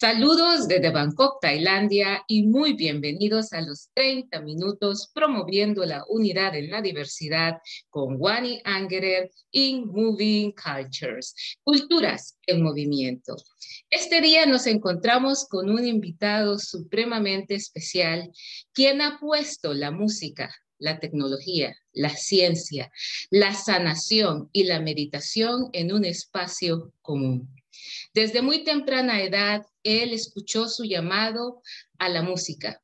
Saludos desde Bangkok, Tailandia, y muy bienvenidos a los 30 minutos promoviendo la unidad en la diversidad con Wani Angerer in Moving Cultures, Culturas en Movimiento. Este día nos encontramos con un invitado supremamente especial, quien ha puesto la música, la tecnología, la ciencia, la sanación y la meditación en un espacio común desde muy temprana edad, él escuchó su llamado a la música.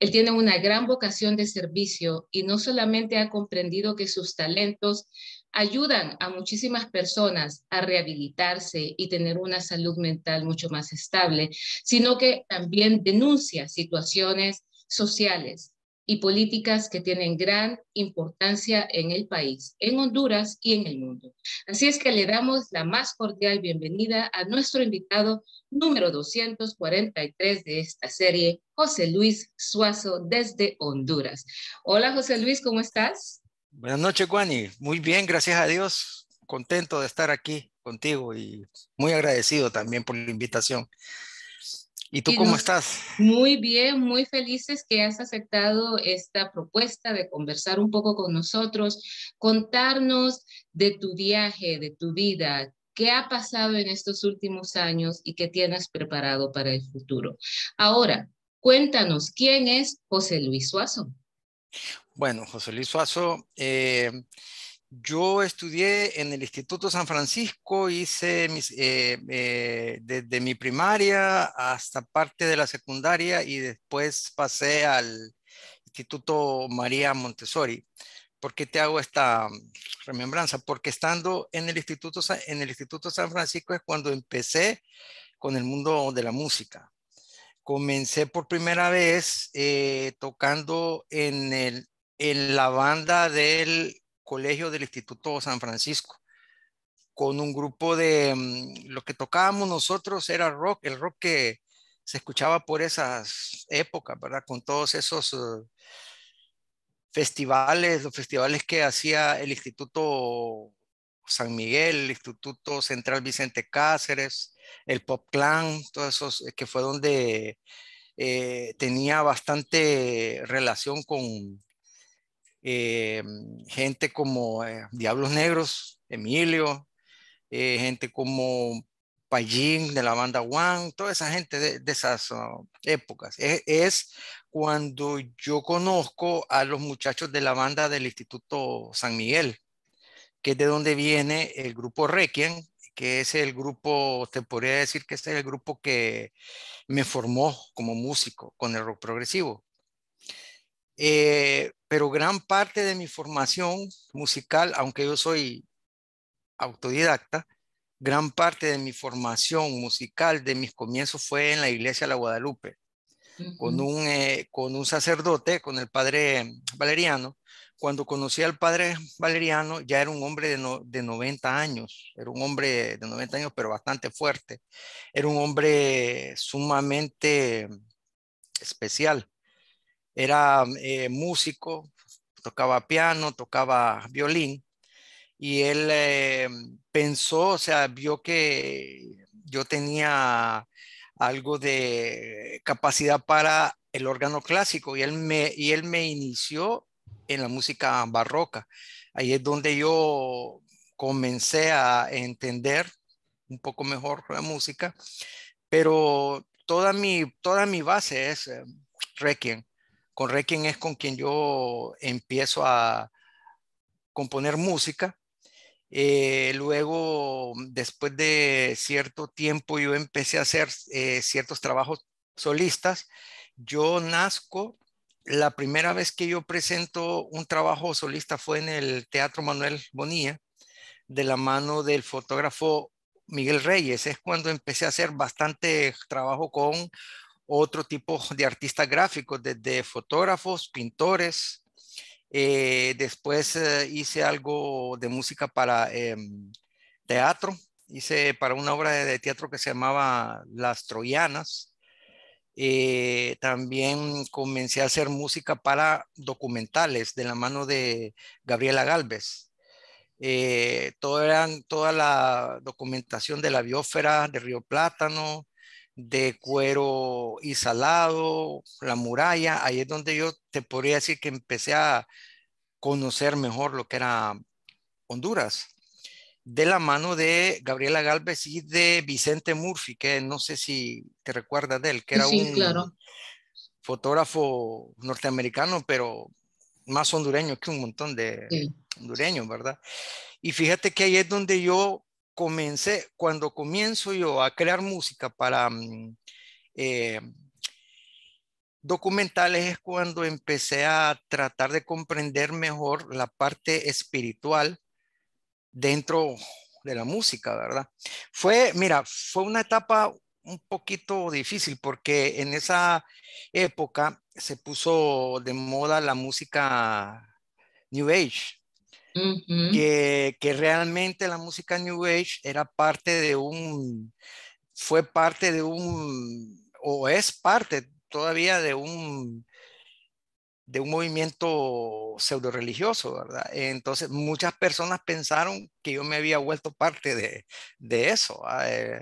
Él tiene una gran vocación de servicio y no solamente ha comprendido que sus talentos ayudan a muchísimas personas a rehabilitarse y tener una salud mental mucho más estable, sino que también denuncia situaciones sociales y políticas que tienen gran importancia en el país, en Honduras y en el mundo. Así es que le damos la más cordial bienvenida a nuestro invitado número 243 de esta serie, José Luis Suazo desde Honduras. Hola José Luis, ¿cómo estás? Buenas noches, Guani. Muy bien, gracias a Dios. Contento de estar aquí contigo y muy agradecido también por la invitación. ¿Y tú cómo estás? Muy bien, muy felices que has aceptado esta propuesta de conversar un poco con nosotros, contarnos de tu viaje, de tu vida, qué ha pasado en estos últimos años y qué tienes preparado para el futuro. Ahora, cuéntanos, ¿quién es José Luis Suazo? Bueno, José Luis Suazo eh, yo estudié en el Instituto San Francisco, hice eh, eh, desde mi primaria hasta parte de la secundaria y después pasé al Instituto María Montessori. ¿Por qué te hago esta remembranza? Porque estando en el Instituto, en el Instituto San Francisco es cuando empecé con el mundo de la música. Comencé por primera vez eh, tocando en, el, en la banda del colegio del Instituto San Francisco, con un grupo de, mm, lo que tocábamos nosotros era rock, el rock que se escuchaba por esas épocas, ¿verdad? Con todos esos eh, festivales, los festivales que hacía el Instituto San Miguel, el Instituto Central Vicente Cáceres, el Pop Clan, todos esos, eh, que fue donde eh, tenía bastante relación con, eh, gente como eh, Diablos Negros, Emilio, eh, gente como Payín de la banda One, toda esa gente de, esas oh, épocas. Es, es, cuando yo conozco a los muchachos de la banda del Instituto San Miguel, que es de donde viene el grupo Requiem, que es el grupo, te podría decir que es el grupo que me formó como músico con el rock progresivo. Eh, pero gran parte de mi formación musical, aunque yo soy autodidacta, gran parte de mi formación musical de mis comienzos fue en la iglesia de la Guadalupe, con, un, eh, con un sacerdote, con el padre Valeriano. Cuando conocí al padre Valeriano, ya era un hombre de, de 90 años, era un hombre de 90 años, pero bastante fuerte, era un hombre sumamente especial era eh, músico, tocaba piano, tocaba violín, y él eh, pensó, o sea, vio que yo tenía algo de capacidad para el órgano clásico y él me, y él me inició en la música barroca. Ahí es donde yo comencé a entender un poco mejor la música, pero toda mi, toda mi base es eh, Requiem. Con Requiem es con quien yo empiezo a componer música. Eh, luego, después de cierto tiempo, yo empecé a hacer eh, ciertos trabajos solistas. Yo nazco, la primera vez que yo presento un trabajo solista fue en el Teatro Manuel Bonilla, de la mano del fotógrafo Miguel Reyes. Es cuando empecé a hacer bastante trabajo con otro tipo de artistas gráficos, desde fotógrafos, pintores. Eh, después eh, hice algo de música para em, teatro, hice para una obra de, teatro que se llamaba Las Troyanas. Eh, también comencé a hacer música para documentales de la mano de Gabriela Galvez. todo eran, toda la documentación de la biósfera de Río Plátano, de cuero y salado, la muralla, ahí es donde yo te podría decir que empecé a conocer mejor lo que era Honduras, de la mano de Gabriela Galvez y de Vicente Murphy, que no sé si te recuerdas de él, que era un fotógrafo norteamericano, pero más hondureño que un montón de hondureños, ¿verdad? Y fíjate que ahí es donde yo comencé, cuando comienzo yo a crear música para mm, eh, documentales es cuando empecé a tratar de comprender mejor la parte espiritual dentro de la música, ¿verdad? Fue, mira, fue una etapa un poquito difícil porque en esa época se puso de moda la música New Age, que, realmente la música New Age era parte de un, fue parte de un, o es parte todavía de un, de un movimiento pseudo religioso, ¿verdad? Entonces muchas personas pensaron que yo me había vuelto parte de, de eso. Ah, eh,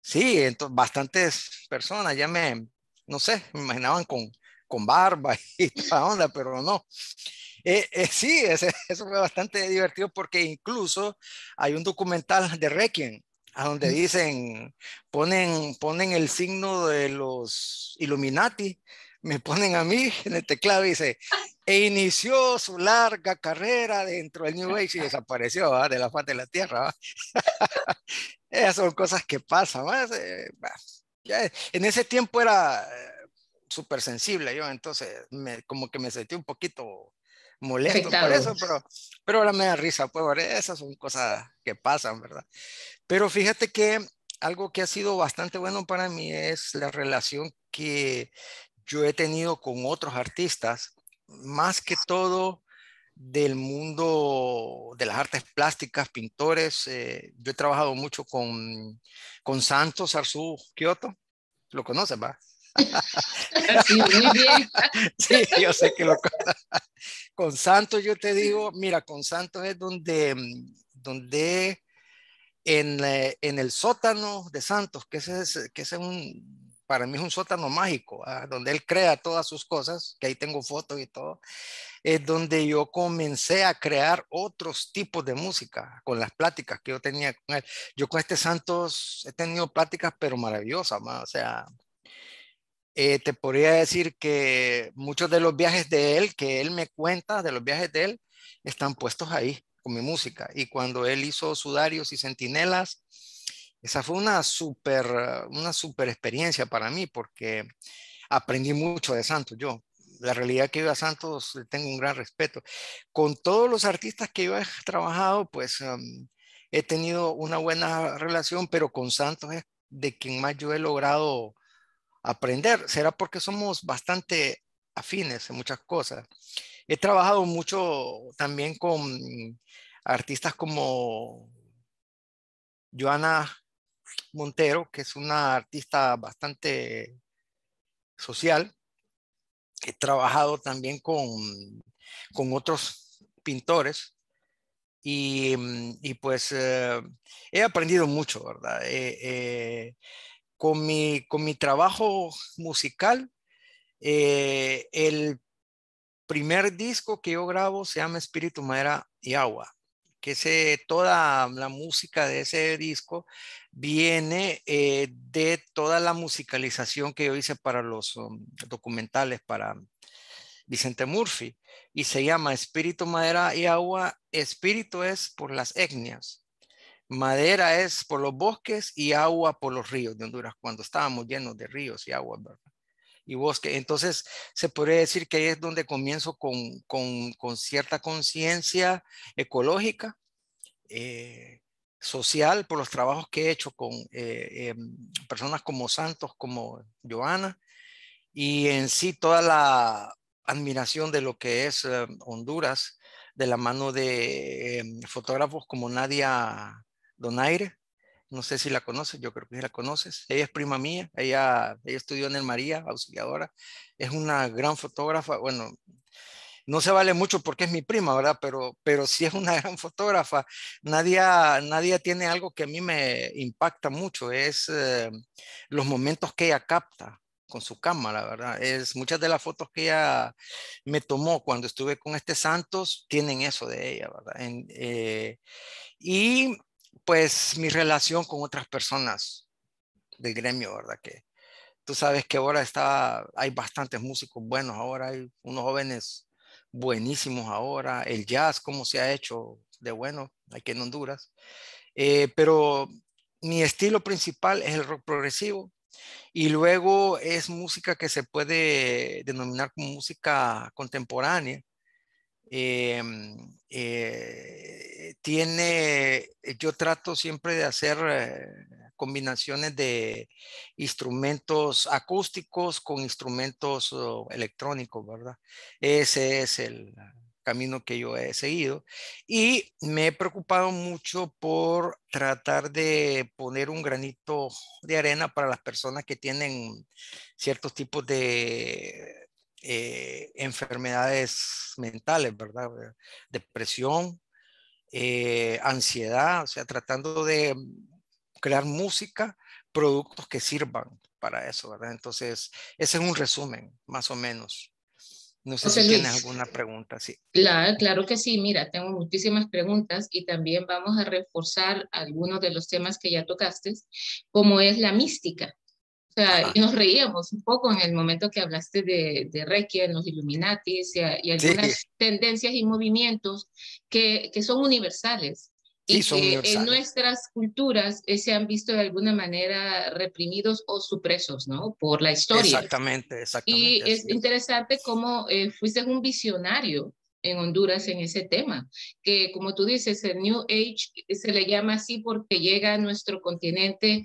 sí, entonces, bastantes personas ya me, no sé, me imaginaban con, con barba y toda onda, pero no. Eh, eh sí, eso fue bastante divertido porque incluso hay un documental de Requiem a donde dicen, ponen, ponen el signo de los Illuminati, me ponen a mí en el teclado y dice, e inició su larga carrera dentro del New Age y desapareció de la faz de la Tierra. Esas son cosas que pasan. Eh, en ese tiempo era eh, súper sensible yo, entonces me, como que me sentí un poquito molesto por eso, pero, pero ahora me da risa, pues esas son cosas que pasan, ¿verdad? Pero fíjate que algo que ha sido bastante bueno para mí es la relación que yo he tenido con otros artistas, más que todo del mundo de las artes plásticas, pintores. Eh, yo he trabajado mucho con, con Santos Arzú Kioto. Lo conoces, ¿va? con Santos yo te digo, mira, con Santos es donde, donde eh, en, el sótano de Santos, que es, que es un, para mí es un sótano mágico, ah, donde él crea todas sus cosas, que ahí tengo fotos y todo, es donde yo comencé a crear otros tipos de música con las pláticas que yo tenía con él. Yo con este Santos he tenido pláticas, pero maravillosas, o sea, eh, te podría decir que muchos de los viajes de él, que él me cuenta de los viajes de él, están puestos ahí con mi música. Y cuando él hizo Sudarios y Centinelas, esa fue una súper una super experiencia para mí porque aprendí mucho de Santos yo. La realidad que yo a Santos le tengo un gran respeto. Con todos los artistas que yo he trabajado, pues em, he tenido una buena relación, pero con Santos es de quien más yo he logrado aprender. Será porque somos bastante afines en muchas cosas. He trabajado mucho también con artistas como Joana Montero, que es una artista bastante social. He trabajado también con, otros pintores y, pues eh, he aprendido mucho, ¿verdad? Eh, eh, con mi, trabajo musical, eh, el primer disco que yo grabo se llama Espíritu, Madera y Agua, que toda la música de ese disco viene eh, de toda la musicalización que yo hice para los um, documentales para Vicente Murphy y se llama Espíritu, Madera y Agua. Espíritu es por las etnias madera es por los bosques y agua por los ríos de Honduras, cuando estábamos llenos de ríos y agua ¿verdad? Y bosque. Entonces, se podría decir que ahí es donde comienzo con, cierta conciencia ecológica, eh, social, por los trabajos que he hecho con eh, em, personas como Santos, como Joana, y en sí toda la admiración de lo que es em, Honduras, de la mano de em, fotógrafos como Nadia Donaire, no sé si la conoces, yo creo que la conoces. Ella es prima mía, ella, estudió en el María, auxiliadora, es una gran fotógrafa, bueno, no se vale mucho porque es mi prima, ¿verdad? Pero, pero sí es una gran fotógrafa. Nadie, tiene algo que a mí me impacta mucho, es eh, los momentos que ella capta con su cámara, ¿verdad? Es muchas de las fotos que ella me tomó cuando estuve con este Santos tienen eso de ella, ¿verdad? Eh, y pues mi relación con otras personas del gremio, ¿verdad? Que tú sabes que ahora está, hay bastantes músicos buenos ahora, hay unos jóvenes buenísimos ahora, el jazz, cómo se ha hecho de bueno aquí en Honduras, eh, pero mi estilo principal es el rock progresivo y luego es música que se puede denominar como música contemporánea, Em, eh, tiene, yo trato siempre de hacer eh, combinaciones de instrumentos acústicos con instrumentos oh, electrónicos, ¿verdad? Ese es el camino que yo he seguido y me he preocupado mucho por tratar de poner un granito de arena para las personas que tienen ciertos tipos de eh, enfermedades mentales, ¿verdad? Eh, depresión, eh, ansiedad, o sea, tratando de mm, crear música, productos que sirvan para eso, ¿verdad? Entonces, ese es un resumen, más o menos. No sé si tienes alguna pregunta, sí. Claro, claro que sí. Mira, tengo muchísimas preguntas y también vamos a reforzar algunos de los temas que ya tocaste, como es la mística nos reíamos un poco en el momento que hablaste de, de Reiki, en los Illuminati y, algunas tendencias y movimientos que, que son universales y que en nuestras culturas eh, se han visto de alguna manera reprimidos o supresos, ¿no? Por la historia. Exactamente, exactamente. Y es, interesante cómo eh, fuiste un visionario en Honduras en ese tema, que como tú dices, el New Age eh, se le llama así porque llega a nuestro continente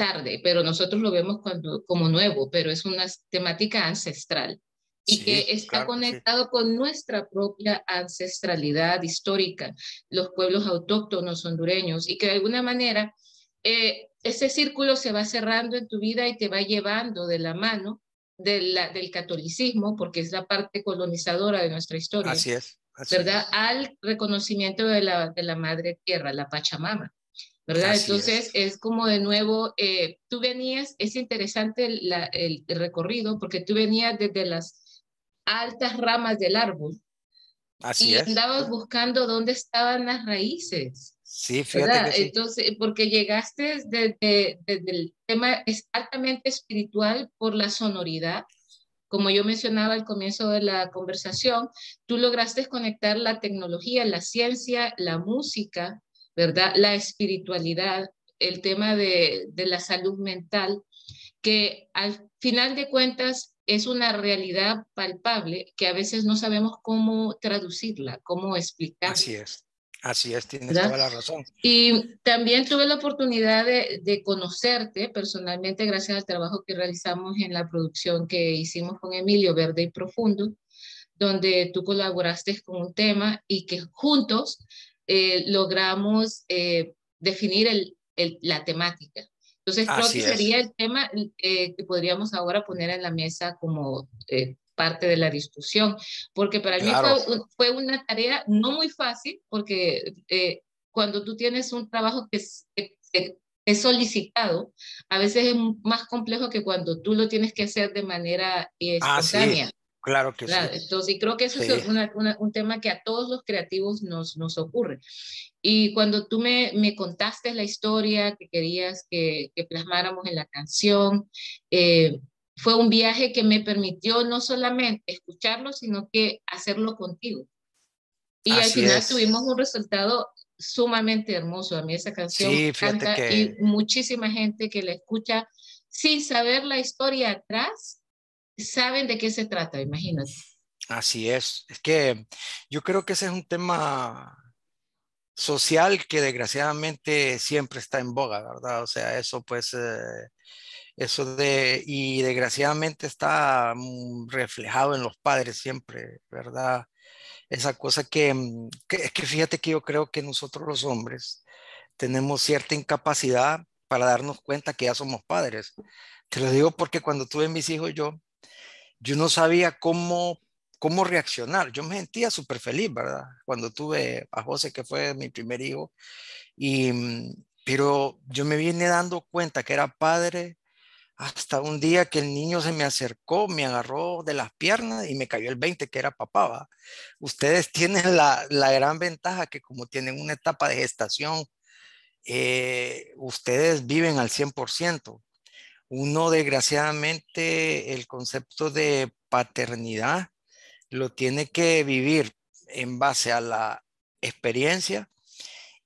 tarde, pero nosotros lo vemos como nuevo, pero es una temática ancestral y que está conectado con nuestra propia ancestralidad histórica, los pueblos autóctonos hondureños, y que de alguna manera eh, ese círculo se va cerrando en tu vida y te va llevando de la mano de la, del catolicismo, porque es la parte colonizadora de nuestra historia. Así es. ¿Verdad? Al reconocimiento de la, de la madre tierra, la Pachamama. ¿verdad? Entonces es. como de nuevo, eh, tú venías, es interesante el, recorrido porque tú venías desde las altas ramas del árbol. y andabas buscando dónde estaban las raíces. Sí, Entonces, porque llegaste desde, el tema es altamente espiritual por la sonoridad. Como yo mencionaba al comienzo de la conversación, tú lograste conectar la tecnología, la ciencia, la música, ¿verdad? La espiritualidad, el tema de, la salud mental, que al final de cuentas es una realidad palpable que a veces no sabemos cómo traducirla, cómo explicarla. Así es. Así es, tienes toda la razón. Y también tuve la oportunidad de, conocerte personalmente gracias al trabajo que realizamos en la producción que hicimos con Emilio Verde y Profundo, donde tú colaboraste con un tema y que juntos eh, logramos eh, definir la temática. Entonces, creo que sería el tema eh, que podríamos ahora poner en la mesa como parte de la discusión, porque para mí fue, una tarea no muy fácil, porque cuando tú tienes un trabajo que, es, solicitado, a veces es más complejo que cuando tú lo tienes que hacer de manera espontánea. Claro que sí. Entonces, y creo que eso es un tema que a todos los creativos nos, nos ocurre. Y cuando tú me, me contaste la historia que querías que, plasmáramos en la canción, eh, fue un viaje que me permitió no solamente escucharlo, sino que hacerlo contigo. Y al final tuvimos un resultado sumamente hermoso. A mí esa canción y muchísima gente que la escucha sin saber la historia atrás saben de qué se trata, imagínate. Así es. Es que yo creo que ese es un tema social que desgraciadamente siempre está en boga, ¿verdad? O sea, eso pues, eh, eso de, y desgraciadamente está mm, reflejado en los padres siempre, ¿verdad? Esa cosa que, mm, que, que fíjate que yo creo que nosotros los hombres tenemos cierta incapacidad para darnos cuenta que ya somos padres. Te lo digo porque cuando tuve mis hijos yo, yo no sabía cómo, cómo reaccionar. Yo me sentía súper feliz, ¿verdad? Cuando tuve a José, que fue mi primer hijo. Y, mm, pero yo me vine dando cuenta que era padre hasta un día que el niño se me acercó, me agarró de las piernas y me cayó el 20, que era papá. Ustedes tienen la, la, gran ventaja que como tienen una etapa de gestación, eh, ustedes viven al 100%. Uno, desgraciadamente, el concepto de paternidad lo tiene que vivir en base a la experiencia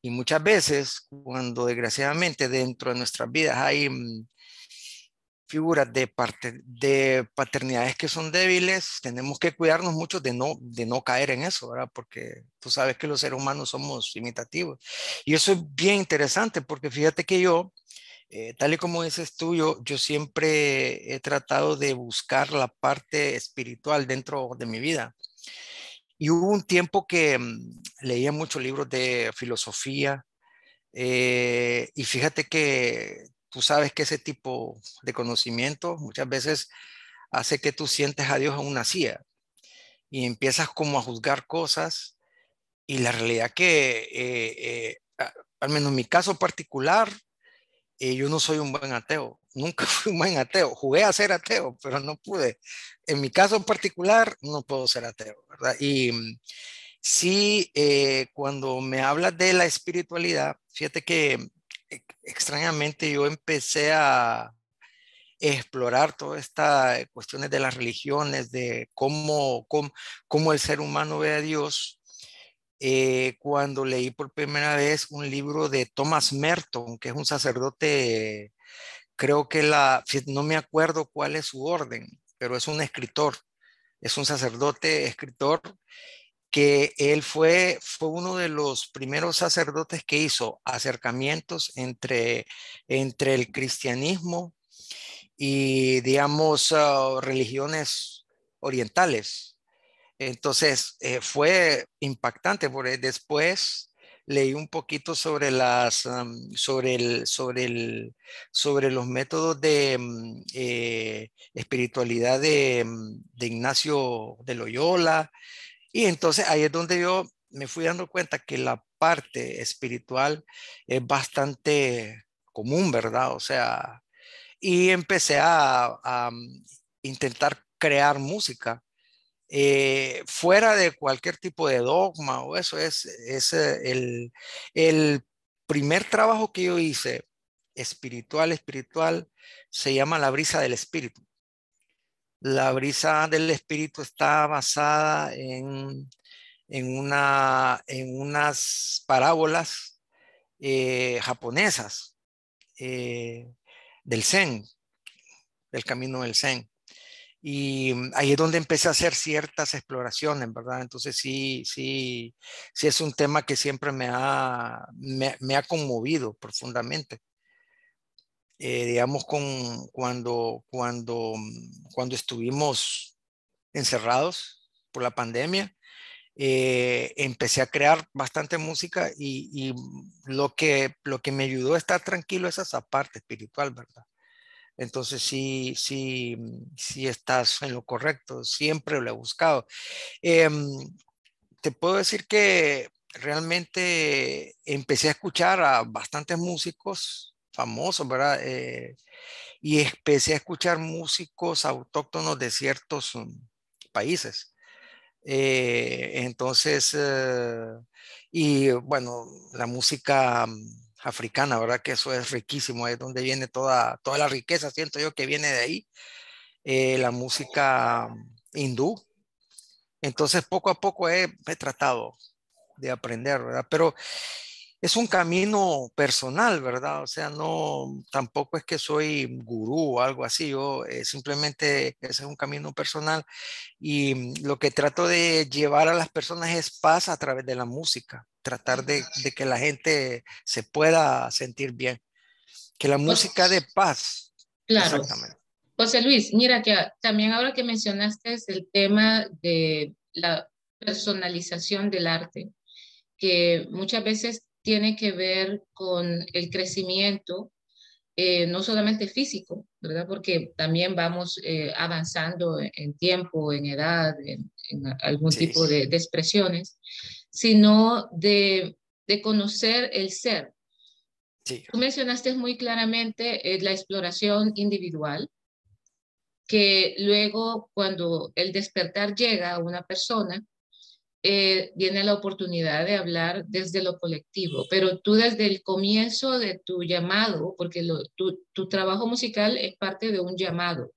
y muchas veces cuando desgraciadamente dentro de nuestras vidas hay mm, figuras de, de paternidades que son débiles, tenemos que cuidarnos mucho de no, de no caer en eso, ¿verdad? Porque tú sabes que los seres humanos somos imitativos. Y eso es bien interesante porque fíjate que yo eh, tal y como dices tú, yo, siempre he tratado de buscar la parte espiritual dentro de mi vida. Y hubo un tiempo que mm, leía muchos libros de filosofía eh, y fíjate que tú sabes que ese tipo de conocimiento muchas veces hace que tú sientes a Dios en una silla y empiezas como a juzgar cosas y la realidad que, eh, al menos en mi caso particular, yo no soy un buen ateo, nunca fui un buen ateo. Jugué a ser ateo, pero no pude. En mi caso en particular, no puedo ser ateo, ¿verdad? Y mm, sí, eh, cuando me hablas de la espiritualidad, fíjate que eh, extrañamente yo empecé a explorar todas estas eh, cuestiones de las religiones, de cómo, cómo, cómo el ser humano ve a Dios eh, cuando leí por primera vez un libro de Thomas Merton, que es un sacerdote, creo que la, no me acuerdo cuál es su orden, pero es un escritor, es un sacerdote escritor que él fue, fue uno de los primeros sacerdotes que hizo acercamientos entre, el cristianismo y, digamos, ah, religiones orientales, entonces eh, fue impactante porque después leí un poquito sobre las sobre los métodos de mm, eh, espiritualidad mm, de, Ignacio de Loyola y entonces ahí es donde yo me fui dando cuenta que la parte espiritual es bastante común, ¿verdad? O sea, y empecé a mm, intentar crear música eh, fuera de cualquier tipo de dogma o eso, es, eh, el, primer trabajo que yo hice, espiritual, espiritual, se llama La Brisa del Espíritu. La Brisa del Espíritu está basada en, unas parábolas eh, japonesas del Zen, del camino del Zen. Y mm, ahí es donde empecé a hacer ciertas exploraciones, ¿verdad? Entonces sí, sí, sí es un tema que siempre me ha, me, ha conmovido profundamente. Eh, digamos, con, cuando, cuando, mm, cuando estuvimos encerrados por la pandemia, eh, empecé a crear bastante música y, y, mm, lo, que, lo que me ayudó a estar tranquilo es esa parte espiritual, ¿verdad? Entonces sí, sí, sí estás en lo correcto, siempre lo he buscado. Em, te puedo decir que realmente empecé a escuchar a bastantes músicos famosos, ¿verdad? Eh, y empecé a escuchar músicos autóctonos de ciertos mm, países. Eh, entonces, eh, y bueno, la música mm, africana, ¿verdad? Que eso es riquísimo, es donde viene toda, toda la riqueza, siento yo que viene de ahí, eh, la música hindú. Entonces, poco a poco he, he tratado de aprender, ¿verdad? Pero es un camino personal, ¿verdad? O sea, no, tampoco es que soy gurú o algo así, yo eh, simplemente ese es un camino personal y mm, lo que trato de llevar a las personas es paz a través de la música, tratar de, que la gente se pueda sentir bien, que la pues música de paz. Claro. José Luis, mira que también ahora que mencionaste es el tema de la personalización del arte, que muchas veces tiene que ver con el crecimiento, eh, no solamente físico, ¿verdad? Porque también vamos eh, avanzando en tiempo, en edad, en, algún tipo de, expresiones, sino de, de conocer el ser. Tú mencionaste muy claramente eh, la exploración individual, que luego cuando el despertar llega a una persona, viene eh, la oportunidad de hablar desde lo colectivo, pero tú desde el comienzo de tu llamado, porque tu, trabajo musical es parte de un llamado.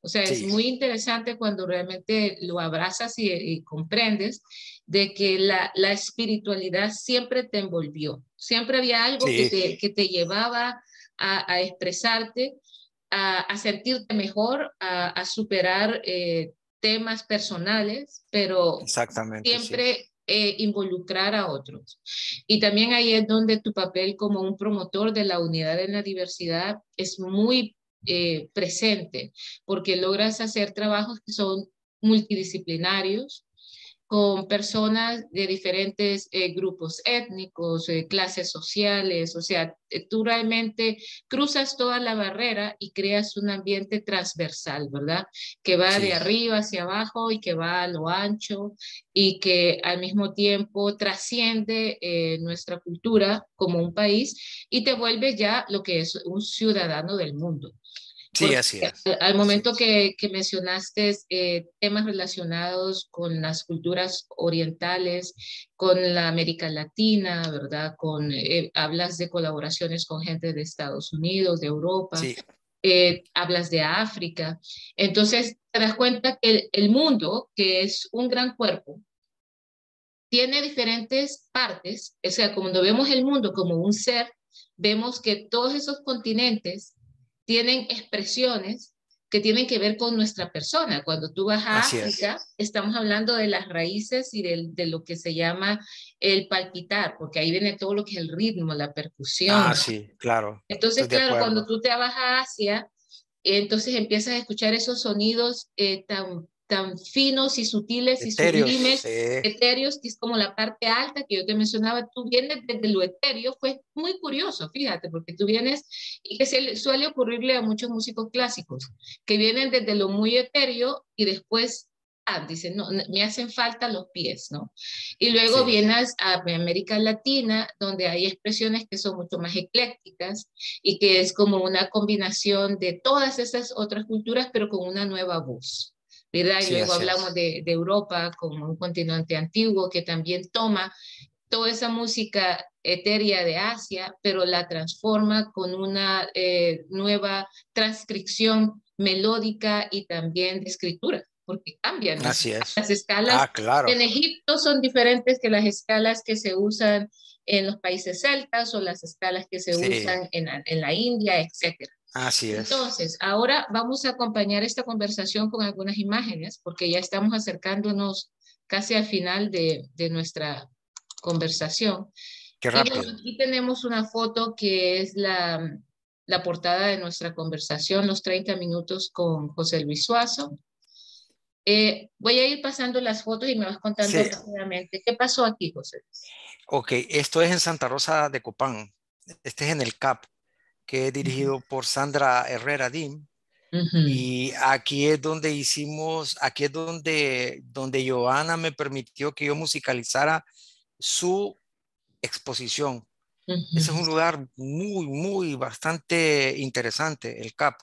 O sea, es muy interesante cuando realmente lo abrazas y, comprendes de que la, espiritualidad siempre te envolvió, siempre había algo que, te, llevaba a, expresarte, a, sentirte mejor, a, superar eh, temas personales, pero Exactamente, siempre eh, involucrar a otros. Y también ahí es donde tu papel como un promotor de la unidad en la diversidad es muy eh, presente, porque logras hacer trabajos que son multidisciplinarios, con personas de diferentes eh, grupos étnicos, eh, clases sociales, o sea, eh, tú realmente cruzas toda la barrera y creas un ambiente transversal, ¿verdad? Que va de arriba hacia abajo y que va a lo ancho y que al mismo tiempo trasciende nuestra cultura como un país y te vuelve ya lo que es un ciudadano del mundo. Sí, así eh, es. Eh, al, momento Que, mencionaste eh, temas relacionados con las culturas orientales, con la América Latina, ¿verdad? Con, hablas de colaboraciones con gente de Estados Unidos, de Europa, hablas de África. Entonces, te das cuenta que el, el mundo, que es un gran cuerpo, tiene diferentes partes. O sea, cuando vemos el mundo como un ser, vemos que todos esos continentes tienen expresiones que tienen que ver con nuestra persona. Cuando tú vas a África, estamos hablando de las raíces y de, lo que se llama el palpitar, porque ahí viene todo lo que es el ritmo, la percusión. Ah, sí, claro. Entonces, claro, cuando tú te vas a Asia, entonces empiezas a escuchar esos sonidos eh, tan tan finos y sutiles y sublimes, etéreos, que es como la parte alta que yo te mencionaba, tú vienes desde lo etéreo, fue muy curioso, fíjate, porque tú vienes, y que suele ocurrirle a muchos músicos clásicos, que vienen desde lo muy etéreo y después Ah, dicen, no, me hacen falta los pies, ¿no? Y luego vienes a América Latina, donde hay expresiones que son mucho más eclécticas y que es como una combinación de todas esas otras culturas, pero con una nueva voz y luego hablamos de, Europa como un continente antiguo que también toma toda esa música etérea de Asia, pero la transforma con una eh, nueva transcripción melódica y también de escritura porque cambian. Las escalas ah, en Egipto son diferentes que las escalas que se usan en los países celtas o las escalas que se usan en, en, la India, etcétera. Así es. Entonces, ahora vamos a acompañar esta conversación con algunas imágenes, porque ya estamos acercándonos casi al final de, nuestra conversación. Qué rápido. Y aquí tenemos una foto que es la, portada de nuestra conversación, los 30 minutos con José Luis Suazo. Eh, voy a ir pasando las fotos y me vas contando rápidamente. ¿Qué pasó aquí, José? Ok, esto es en Santa Rosa de Copán. Este es en el CAP que es dirigido por Sandra Herrera Dim. Y aquí es donde hicimos, aquí es donde, donde Joana me permitió que yo musicalizara su exposición. Ese es un lugar muy, muy, bastante interesante, el CAP.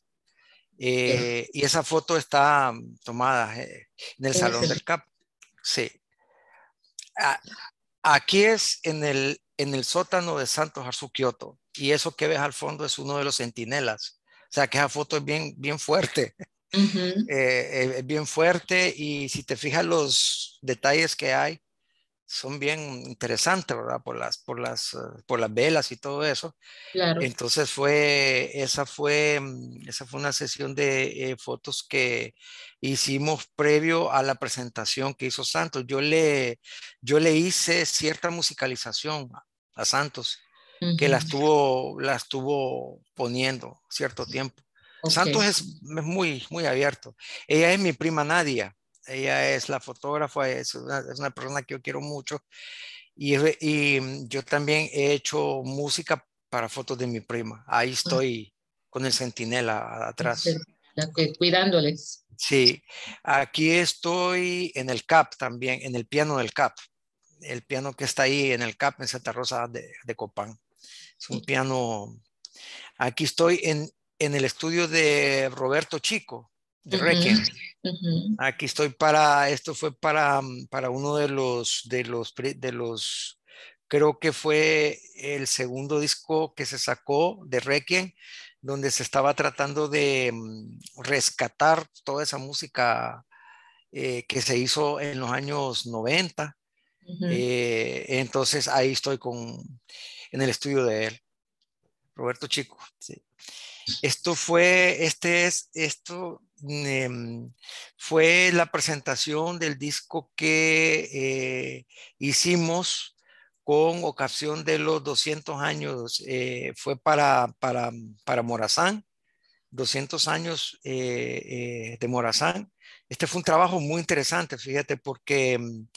Eh, y esa foto está mm, tomada eh, en el salón del CAP. Sí. Aquí es en el, en el sótano de Santos Arzu Y eso que ves al fondo es uno de los centinelas. O sea, que esa foto es bien, bien fuerte. Eh, eh, es bien fuerte y si te fijas los detalles que hay, son bien interesantes, ¿verdad? Por las, por las, eh, por las velas y todo eso. Entonces fue, esa fue, mm, esa fue una sesión de fotos que hicimos previo a la presentación que hizo Santos. Yo le, yo le hice cierta musicalización a Santos, que las tuvo, las tuvo poniendo cierto tiempo. Santos es, muy, muy abierto. Ella es mi prima Nadia, ella es la fotógrafa, es una, persona que yo quiero mucho. Y, y, mm, yo también he hecho música para fotos de mi prima. Ahí ah. estoy con el centinela atrás. Cuidándoles. Sí, aquí estoy en el CAP también, en el piano del CAP el piano que está ahí en el CAP, en Santa Rosa de, Copán. Es un piano... Aquí estoy en, en el estudio de Roberto Chico, de Requiem. Aquí estoy para, esto fue para, para uno de los, de los, de los, creo que fue el segundo disco que se sacó de Requiem, donde se estaba tratando de mm, rescatar toda esa música eh, que se hizo en los años 90. Eh, entonces ahí estoy con, en el estudio de él, Roberto Chico. Esto fue, este es, esto em, fue la presentación del disco que eh, hicimos con ocasión de los 200 años, eh, fue para, para, para Morazán, 200 años de Morazán. Este fue un trabajo muy interesante, fíjate, porque em,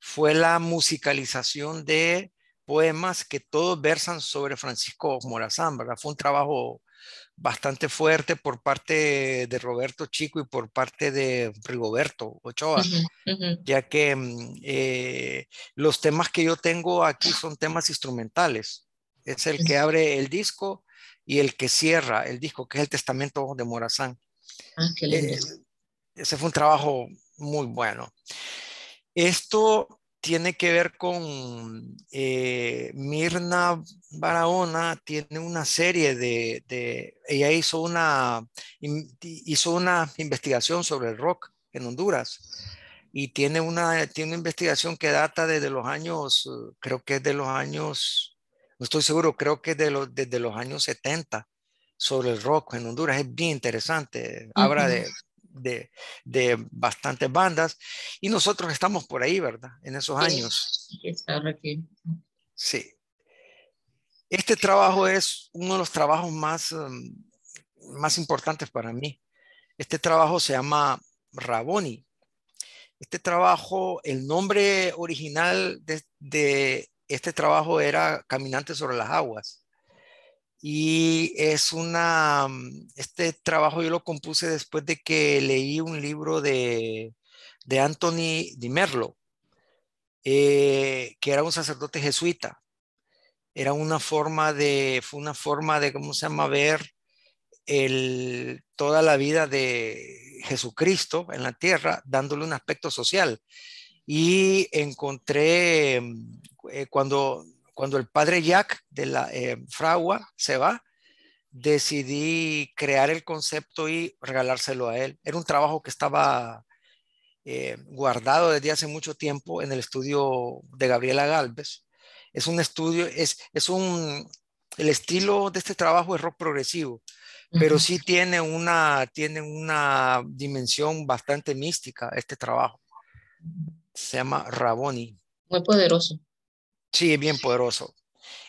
fue la musicalización de poemas que todos versan sobre Francisco Morazán, Fue un trabajo bastante fuerte por parte de Roberto Chico y por parte de Rigoberto Ochoa, ya que mm, eh, los temas que yo tengo aquí son temas instrumentales. Es el que abre el disco y el que cierra el disco, que es el Testamento de Morazán. Ah, eh, ese fue un trabajo muy bueno. Esto tiene que ver con eh, Mirna Barahona, tiene una serie de, ella hizo una, hizo una investigación sobre el rock en Honduras y tiene una, tiene una investigación que data desde los años, eh, creo que es de los años, no estoy seguro, creo que de los, desde los años 70 sobre el rock en Honduras. Es bien interesante, habla de de, bastantes bandas y nosotros estamos por ahí, ¿verdad? En esos años. aquí. Sí. Este trabajo es uno de los trabajos más, um, más importantes para mí. Este trabajo se llama Raboni. Este trabajo, el nombre original de, de este trabajo era Caminante sobre las Aguas y es una, mm, este trabajo yo lo compuse después de que leí un libro de, de Anthony Di Merlo, eh, que era un sacerdote jesuita. Era una forma de, fue una forma de, ¿cómo se llama? Ver el, toda la vida de Jesucristo en la tierra, dándole un aspecto social. Y encontré, mm, eh, cuando cuando el padre Jack de la eh, Fragua se va, decidí crear el concepto y regalárselo a él. Era un trabajo que estaba eh, guardado desde hace mucho tiempo en el estudio de Gabriela Galvez. Es un estudio, es, es un, el estilo de este trabajo es rock progresivo, pero sí tiene una, tiene una dimensión bastante mística este trabajo. Se llama Raboni. Muy poderoso. Sí, es bien poderoso.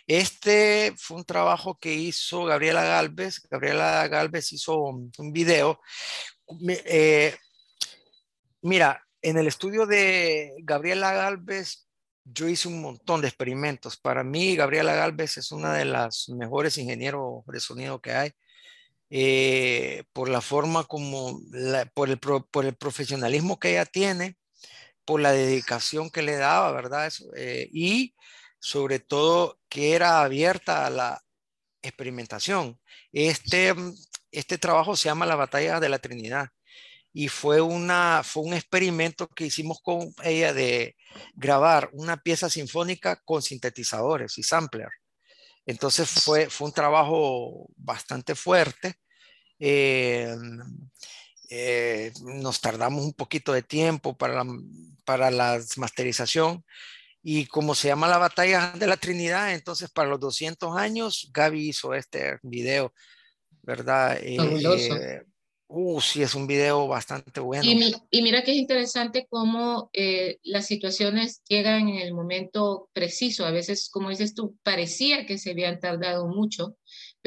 Este fue un trabajo que hizo Gabriela Galvez. Gabriela Galvez hizo un, video. Eh, mira, en el estudio de Gabriela Galvez, yo hice un montón de experimentos. Para mí, Gabriela Galvez es una de las mejores ingenieros de sonido que hay. Eh, por la forma como, por el profesionalismo que ella tiene, por la dedicación que le daba, ¿verdad? Eso, eh, y sobre todo que era abierta a la experimentación. Este, mm, este trabajo se llama La Batalla de la Trinidad y fue, una, fue un experimento que hicimos con ella de grabar una pieza sinfónica con sintetizadores y sampler. Entonces fue, fue un trabajo bastante fuerte. Eh, mm, eh, nos tardamos un poquito de tiempo para, mm, para la masterización. Y como se llama la batalla de la Trinidad, entonces para los 200 años, Gaby hizo este video, ¿verdad? Eh, uh, sí, es un video bastante bueno. Y, mira que es interesante cómo eh, las situaciones llegan en el momento preciso. A veces, como dices tú, parecía que se habían tardado mucho,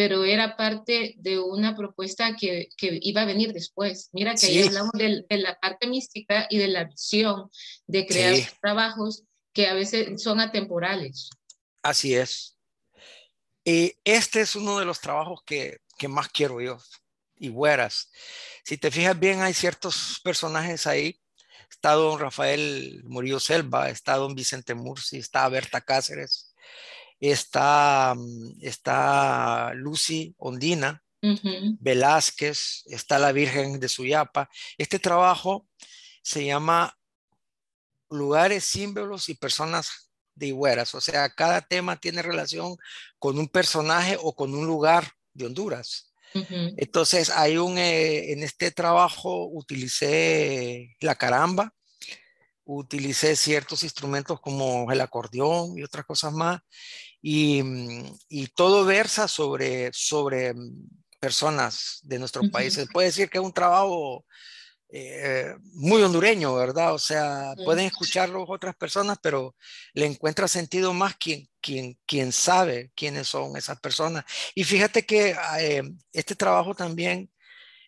pero era parte de una propuesta que, que iba a venir después. Mira que ahí hablamos de, la parte mística y de la visión de crear trabajos que a veces son atemporales. Así es. Y este es uno de los trabajos que, que más quiero yo, y güeras. Si te fijas bien, hay ciertos personajes ahí. Está don Rafael Murillo Selva, está don Vicente Murci, está Berta Cáceres, está, mm, está Lucy Ondina, Velázquez, está la Virgen de Suyapa. Este trabajo se llama Lugares, símbolos y personas de Higueras. O sea, cada tema tiene relación con un personaje o con un lugar de Honduras. Entonces, hay un, eh, en este trabajo utilicé la caramba, utilicé ciertos instrumentos como el acordeón y otras cosas más. Mm, y, todo versa sobre, sobre mm, personas de nuestro países país. Se puede decir que es un trabajo eh, muy hondureño, ¿verdad? O sea, pueden escucharlo otras personas, pero le encuentra sentido más quien, quien, quien sabe quiénes son esas personas. Y fíjate que ah, eh, este trabajo también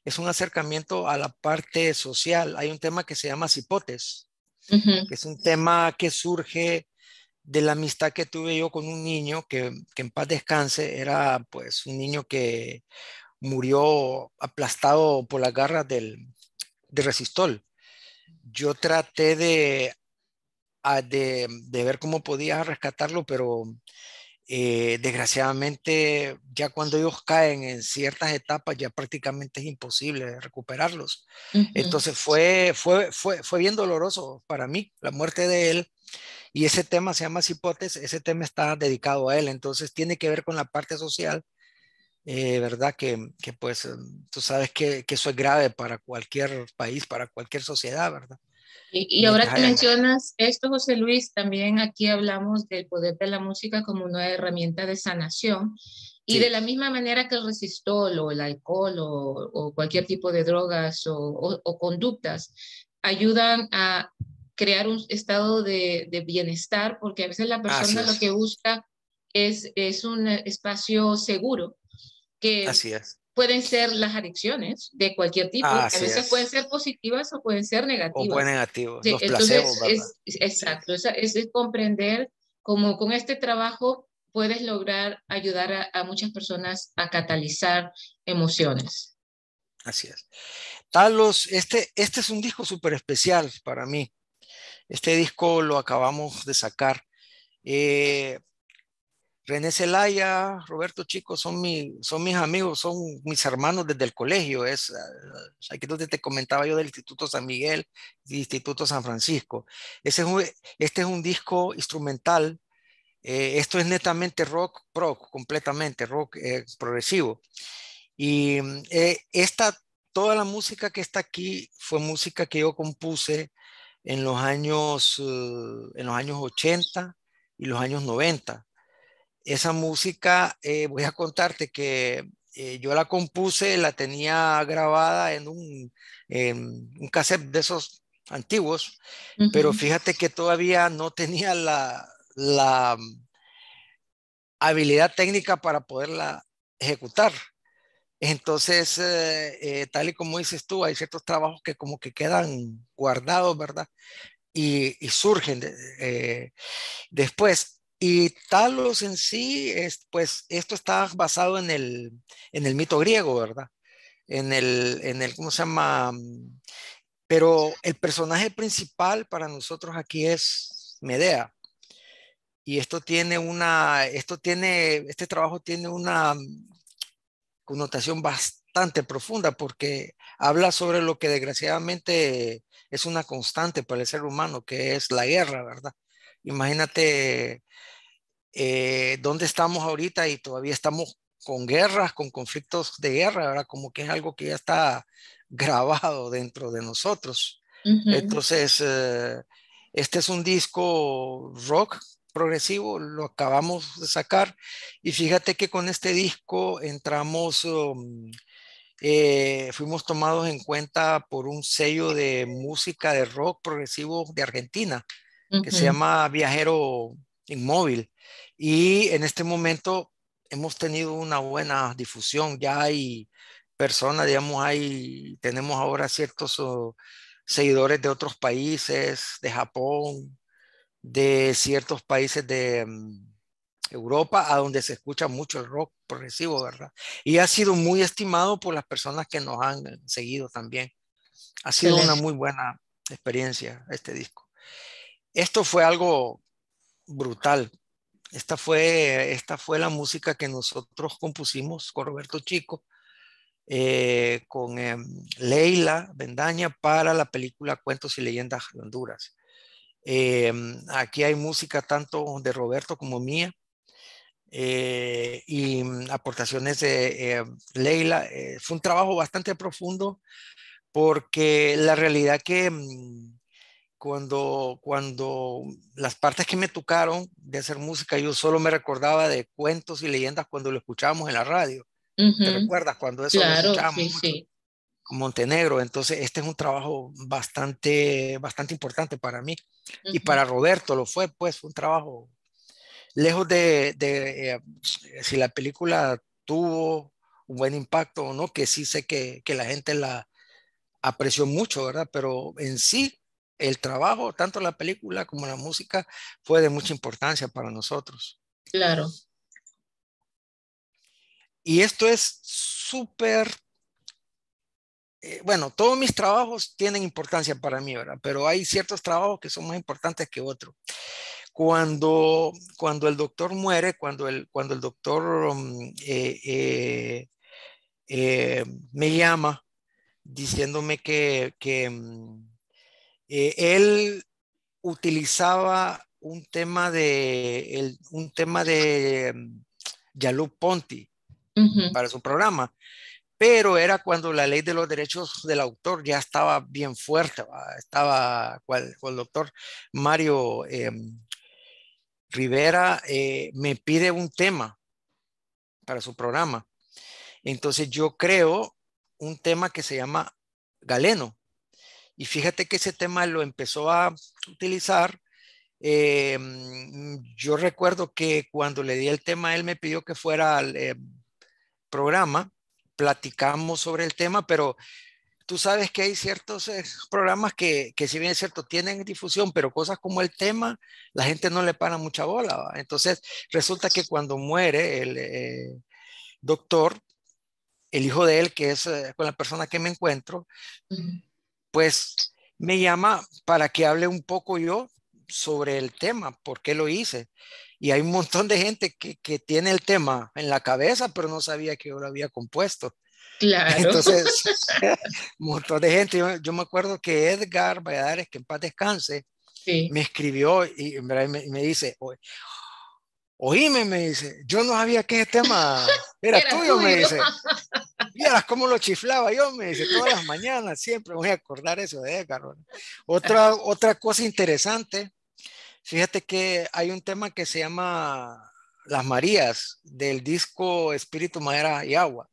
es un acercamiento a la parte social. Hay un tema que se llama cipotes, que es un tema que surge de la amistad que tuve yo con un niño que, que en paz descanse, era pues un niño que murió aplastado por las garras del, de resistol. Yo traté de, ah, de, ver cómo podía rescatarlo, pero eh, desgraciadamente ya cuando ellos caen en ciertas etapas ya prácticamente es imposible recuperarlos. Entonces fue, fue, fue, fue bien doloroso para mí la muerte de él y ese tema se llama hipótesis, ese tema está dedicado a él, entonces tiene que ver con la parte social, eh, ¿verdad? Que, pues em, tú sabes que, que, eso es grave para cualquier país, para cualquier sociedad, ¿verdad? Y, ahora que mencionas esto, José Luis, también aquí hablamos del poder de la música como una herramienta de sanación. Y de la misma manera que el resistol o el alcohol o, cualquier tipo de drogas o conductas ayudan a crear un estado de, bienestar, porque a veces la persona lo que busca es, es un espacio seguro, que pueden ser las adicciones de cualquier tipo, a veces pueden ser positivas o pueden ser negativas. O pueden negativos, sí, los placebos, es, Exacto, es, es, comprender cómo con este trabajo puedes lograr ayudar a, muchas personas a catalizar emociones. Así es. Talos, este, este es un disco súper especial para mí. Este disco lo acabamos de sacar. Eh, René Celaya, Roberto Chico son, son mis amigos, son mis hermanos desde el colegio. Es ah, ah, aquí donde te comentaba yo del Instituto San Miguel y Instituto San Francisco. este es un disco instrumental. Eh, esto es netamente rock, rock, completamente rock eh, progresivo. Y esta, toda la música que está aquí fue música que yo compuse en los años, eh, en los años 80 y los años 90. Esa música, eh, voy a contarte que eh, yo la compuse, la tenía grabada en un, cassette de esos antiguos, pero fíjate que todavía no tenía la, la mm, habilidad técnica para poderla ejecutar. Entonces, eh, eh, tal y como dices tú, hay ciertos trabajos que como que quedan guardados, ¿verdad? Y, surgen eh, después. Y Talos en sí, pues esto está basado en el, mito griego, ¿verdad? En el, en el, ¿cómo se llama? Mm, pero el personaje principal para nosotros aquí es Medea. Y esto tiene una, esto tiene, este trabajo tiene una mm, connotación bastante profunda porque habla sobre lo que desgraciadamente es una constante para el ser humano, que es la guerra, ¿verdad? Imagínate eh, dónde estamos ahorita y todavía estamos con guerras, con conflictos de guerra, ¿verdad? Como que es algo que ya está grabado dentro de nosotros. Entonces, eh, este es un disco rock progresivo, lo acabamos de sacar y fíjate que con este disco entramos, um, eh, fuimos tomados en cuenta por un sello de música de rock progresivo de Argentina que se llama Viajero Inmóvil y en este momento hemos tenido una buena difusión, ya hay personas, digamos, hay, tenemos ahora ciertos... Oh, seguidores de otros países, de Japón, de ciertos países de mm, Europa, a donde se escucha mucho el rock progresivo, ¿verdad? Y ha sido muy estimado por las personas que nos han eh, seguido también. Ha sido una muy buena experiencia este disco. Esto fue algo brutal. Esta fue, esta fue la música que nosotros compusimos con Roberto Chico, eh, con em, Leila Vendaña para la película Cuentos y Leyendas de Honduras. Em, aquí hay música tanto de Roberto como mía. Eh, y mm, aportaciones de eh, Leila. Eh, fue un trabajo bastante profundo porque la realidad que mm, cuando, cuando las partes que me tocaron de hacer música, yo solo me recordaba de cuentos y leyendas cuando lo escuchábamos en la radio. ¿Te recuerdas cuando eso Montenegro. Entonces, este es un trabajo bastante, bastante importante para mí. Y para Roberto lo fue, pues, un trabajo lejos de, eh, si la película tuvo un buen impacto o no, que sí sé que, que, la gente la apreció mucho, ¿verdad? Pero en sí, el trabajo, tanto la película como la música, fue de mucha importancia para nosotros. Claro. Y esto es súper bueno, todos mis trabajos tienen importancia para mí, ¿verdad? Pero hay ciertos trabajos que son más importantes que otros. Cuando, cuando el doctor muere, cuando el, cuando el doctor mm, eh, eh, eh, me llama diciéndome que, que mm, él utilizaba un tema de, el, un tema de Yalup mm, Ponti para su programa pero era cuando la ley de los derechos del autor ya estaba bien fuerte, estaba con el doctor Mario em, Rivera eh, me pide un tema para su programa. Entonces yo creo un tema que se llama Galeno. Y fíjate que ese tema lo empezó a utilizar. Em, yo recuerdo que cuando le di el tema, él me pidió que fuera al em, programa platicamos sobre el tema, pero tú sabes que hay ciertos eh, programas que, que si bien es cierto, tienen difusión, pero cosas como el tema, la gente no le para mucha bola. Entonces, resulta que cuando muere el eh, doctor, el hijo de él, que es eh, con la persona que me encuentro, pues me llama para que hable un poco yo sobre el tema, por qué lo hice y hay un montón de gente que, que, tiene el tema en la cabeza, pero no sabía que yo lo había compuesto. Claro. Entonces, un montón de gente. Yo, me acuerdo que Edgar Valladares, que en paz descanse, me escribió y me, dice, oíme, me dice, yo no sabía que ese tema era, tuyo, me dice. Mira cómo lo chiflaba yo, me dice, todas las mañanas, siempre voy a acordar eso de Edgar. Otra, otra cosa interesante Fíjate que hay un tema que se llama Las Marías del disco Espíritu, Madera y Agua.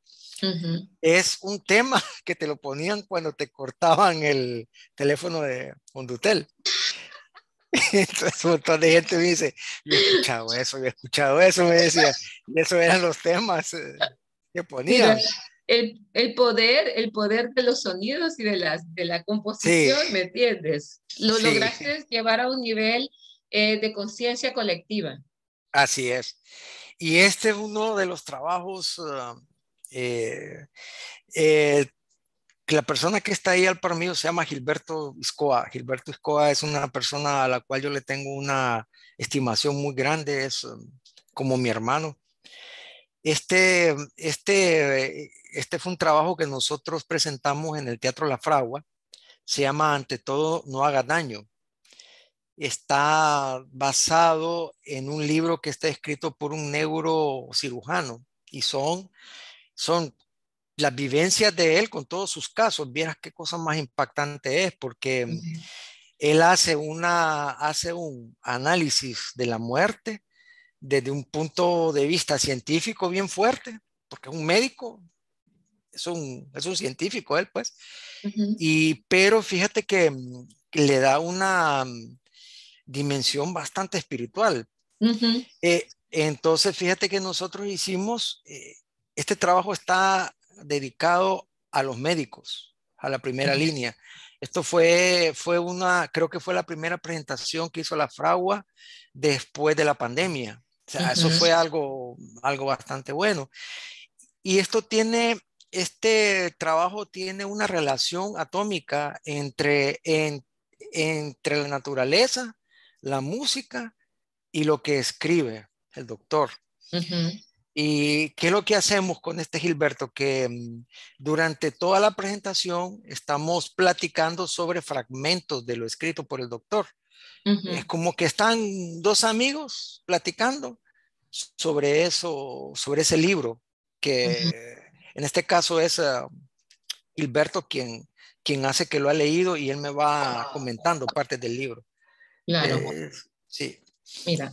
Es un tema que te lo ponían cuando te cortaban el teléfono de Hondutel. Entonces un montón de gente me dice, yo he escuchado eso, yo he escuchado eso, me decía, y esos eran los temas eh, que ponían. el, poder, el poder de los sonidos y de, las, de la composición, ¿me entiendes? Lo lograste llevar a un nivel eh, de conciencia colectiva. Así es. Y este es uno de los trabajos ah, eh, eh, que la persona que está ahí al par mío se llama Gilberto Iscoa. Gilberto Iscoa es una persona a la cual yo le tengo una estimación muy grande, es um, como mi hermano. Este, este, este fue un trabajo que nosotros presentamos en el Teatro La Fragua, se llama Ante todo, no haga daño está basado en un libro que está escrito por un neurocirujano y son, son las vivencias de él con todos sus casos. Vieras qué cosa más impactante es porque mm, él hace, una, hace un análisis de la muerte desde un punto de vista científico bien fuerte, porque es un médico, es un, es un científico él, pues. y, pero fíjate que mm, le da una, mm, dimensión bastante espiritual. Eh, entonces, fíjate que nosotros hicimos, eh, este trabajo está dedicado a los médicos, a la primera línea. Esto fue, fue una, creo que fue la primera presentación que hizo la Fragua después de la pandemia. O sea, eso fue algo, algo bastante bueno. Y esto tiene, este trabajo tiene una relación atómica entre, entre la naturaleza la música y lo que escribe el doctor. ¿Y qué es lo que hacemos con este Gilberto? Que mm, durante toda la presentación estamos platicando sobre fragmentos de lo escrito por el doctor. Es como que están dos amigos platicando sobre eso, sobre ese libro, que en este caso es eh, Gilberto quien, quien hace que lo ha leído y él me va comentando parte del libro. Claro. Eh, sí. Mira,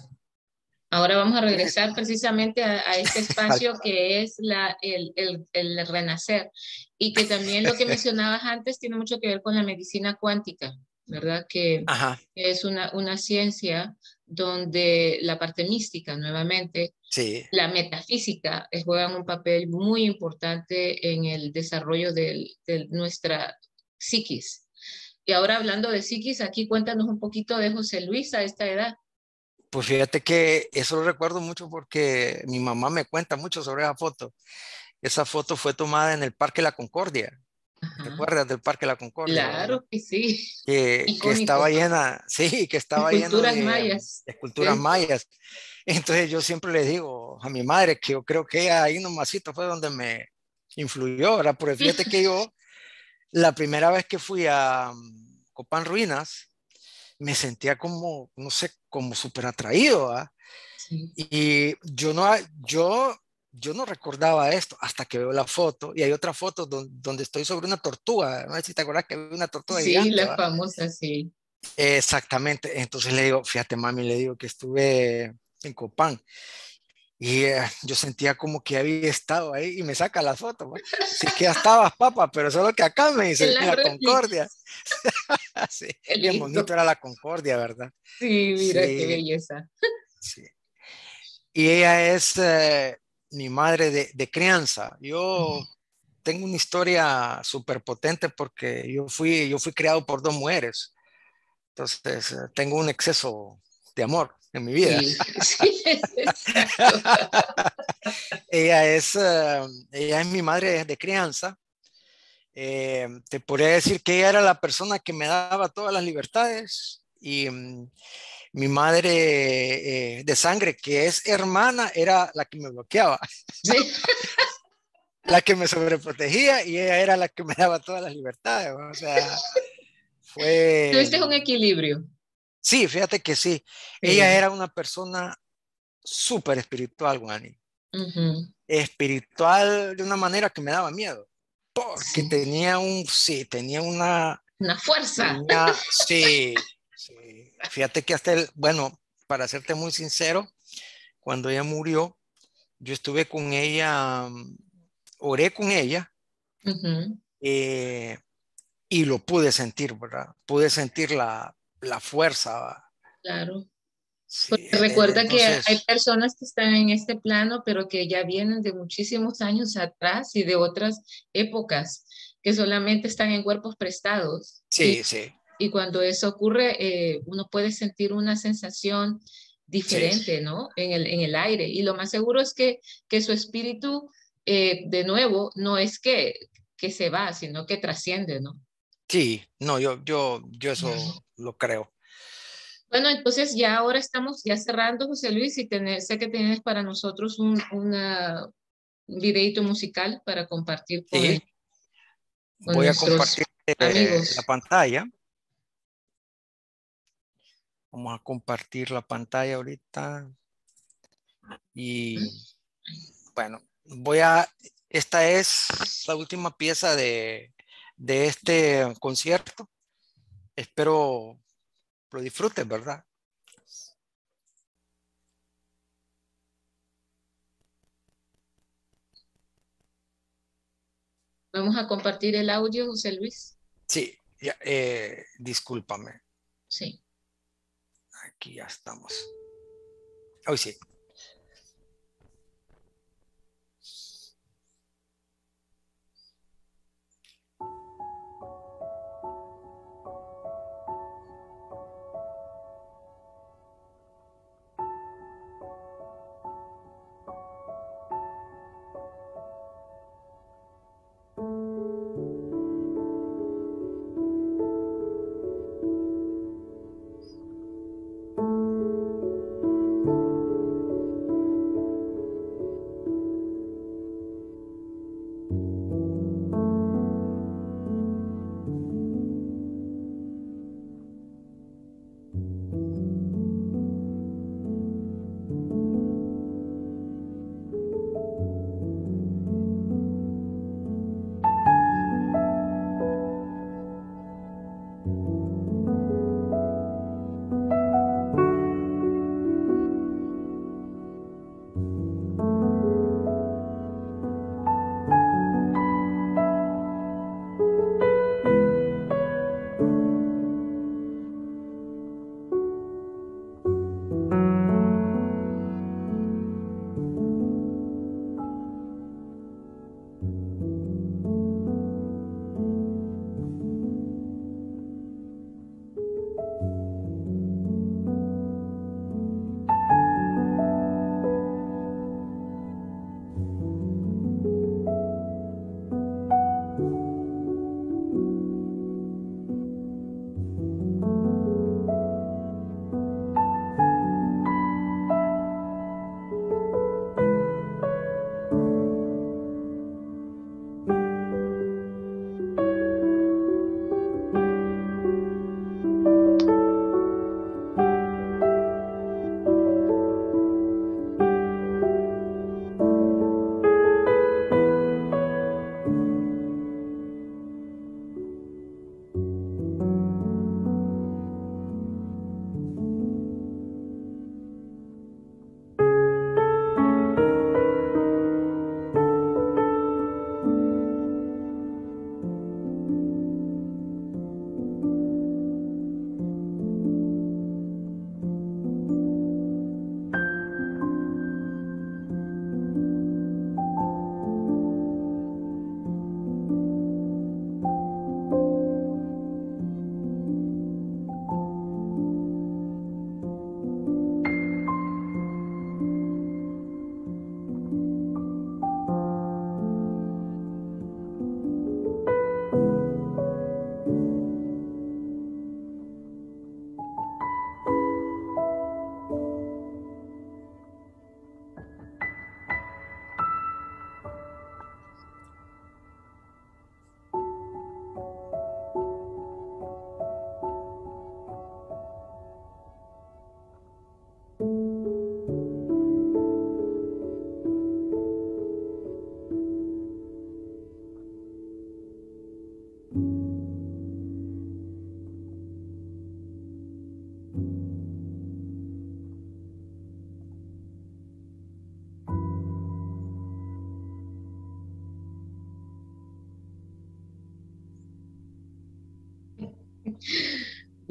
ahora vamos a regresar precisamente a, este espacio que es la, el, el, el, renacer y que también lo que mencionabas antes tiene mucho que ver con la medicina cuántica, ¿verdad? Que es una, una ciencia donde la parte mística nuevamente, la metafísica eh, juegan un papel muy importante en el desarrollo de, de nuestra psiquis. Y ahora hablando de psiquis, aquí cuéntanos un poquito de José Luis a esta edad. Pues fíjate que eso lo recuerdo mucho porque mi mamá me cuenta mucho sobre esa foto. Esa foto fue tomada en el Parque La Concordia. ¿Te acuerdas del Parque La Concordia? Claro que sí. Que, estaba llena, sí, que estaba llena de, mayas. esculturas mayas. Entonces yo siempre le digo a mi madre que yo creo que ahí nomasito fue donde me influyó, ¿verdad? fíjate que yo la primera vez que fui a mm, Copán Ruinas, me sentía como, no sé, como súper atraído. ¿ah? Y yo no, yo, yo no recordaba esto hasta que veo la foto. Y hay otra foto donde, estoy sobre una tortuga. No sé si te acuerdas que había una tortuga. Sí, la famosa, sí. Exactamente. Entonces le digo, fíjate, mami, le digo que estuve en Copán. Y eh, yo sentía como que había estado ahí y me saca la foto Si Sí que ya estabas, papa, pero solo que acá me dice la, Concordia. sí, bien bonito era la Concordia, ¿verdad? Sí, mira qué belleza. Y ella es eh, mi madre de, crianza. Yo tengo una historia súper potente porque yo fui, yo fui criado por dos mujeres. Entonces, eh, tengo un exceso de amor en mi vida. ella, es, eh, ella es mi madre de crianza. Eh, te podría decir que ella era la persona que me daba todas las libertades y mm, mi madre eh, de sangre, que es hermana, era la que me bloqueaba. la que me sobreprotegía y ella era la que me daba todas las libertades. O sea, fue... Tuviste un equilibrio. Sí, fíjate que sí. Ella era una persona súper espiritual, Wani. Espiritual de una manera que me daba miedo. Porque tenía un, sí, tenía una... Una fuerza. sí, sí, Fíjate que hasta el, bueno, para serte muy sincero, cuando ella murió, yo estuve con ella, oré con ella. Eh, y lo pude sentir, ¿verdad? Pude sentir la, la fuerza. Claro. Porque eh, recuerda que hay personas que están en este plano, pero que ya vienen de muchísimos años atrás y de otras épocas, que solamente están en cuerpos prestados. Sí, sí. Y cuando eso ocurre, eh, uno puede sentir una sensación diferente, ¿no? En el, aire. Y lo más seguro es que, su espíritu, eh, de nuevo, no es que, que se va, sino que trasciende, ¿no? Sí, no, yo, yo, yo eso lo creo. Bueno, entonces ya ahora estamos ya cerrando, José Luis, y sé que tienes para nosotros un, videito musical para compartir con, sí. Voy a compartir eh, la pantalla. Vamos a compartir la pantalla ahorita. Y mm. bueno, voy a, esta es la última pieza de, de este concierto. Espero lo disfruten, ¿verdad? Vamos a compartir el audio, José Luis. Sí, eh, discúlpame. Sí. Aquí ya estamos. Hoy sí.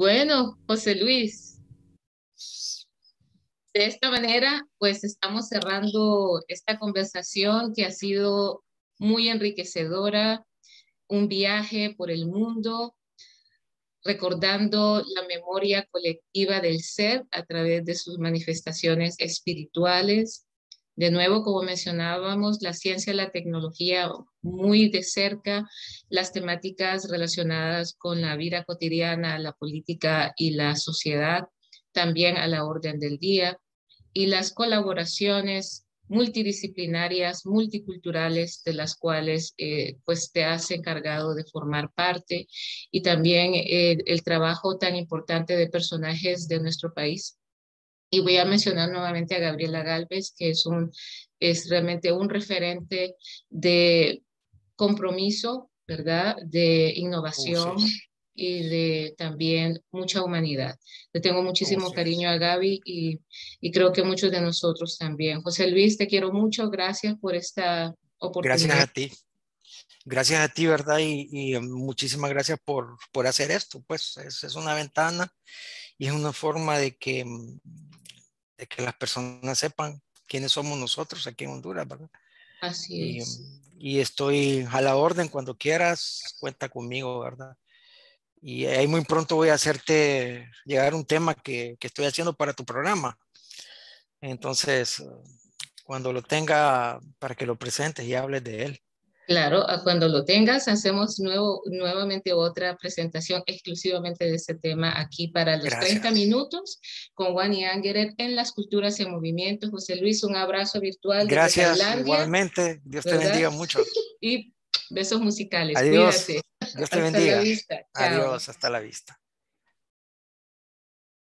Bueno, José Luis, de esta manera, pues estamos cerrando esta conversación que ha sido muy enriquecedora, un viaje por el mundo, recordando la memoria colectiva del ser a través de sus manifestaciones espirituales, de nuevo, como mencionábamos, la ciencia, y la tecnología muy de cerca, las temáticas relacionadas con la vida cotidiana, la política y la sociedad, también a la orden del día, y las colaboraciones multidisciplinarias, multiculturales, de las cuales eh, pues te has encargado de formar parte, y también eh, el trabajo tan importante de personajes de nuestro país y voy a mencionar nuevamente a Gabriela Galvez, que es, un, es realmente un referente de compromiso, ¿verdad? De innovación y de también mucha humanidad. Le tengo muchísimo cariño a Gaby y, y creo que muchos de nosotros también. José Luis, te quiero mucho. Gracias por esta oportunidad. Gracias a ti gracias a ti, ¿verdad? Y, y eh, muchísimas gracias por, por, hacer esto, pues es, es, una ventana y es una forma de que mm, de que las personas sepan quiénes somos nosotros aquí en Honduras, ¿verdad? Así es. Y, estoy a la orden cuando quieras, cuenta conmigo, ¿verdad? Y ahí muy pronto voy a hacerte llegar un tema que, que estoy haciendo para tu programa. Entonces, cuando lo tenga, para que lo presentes y hables de él. Claro, ah, cuando lo tengas, hacemos nuevo, nuevamente otra presentación exclusivamente de este tema aquí para los 30 minutos con Juan y Angeret en las culturas y movimientos. José Luis, un abrazo virtual. Gracias, igualmente. Dios te bendiga mucho. y besos musicales. Adiós. Dios te bendiga. Adiós, hasta la vista.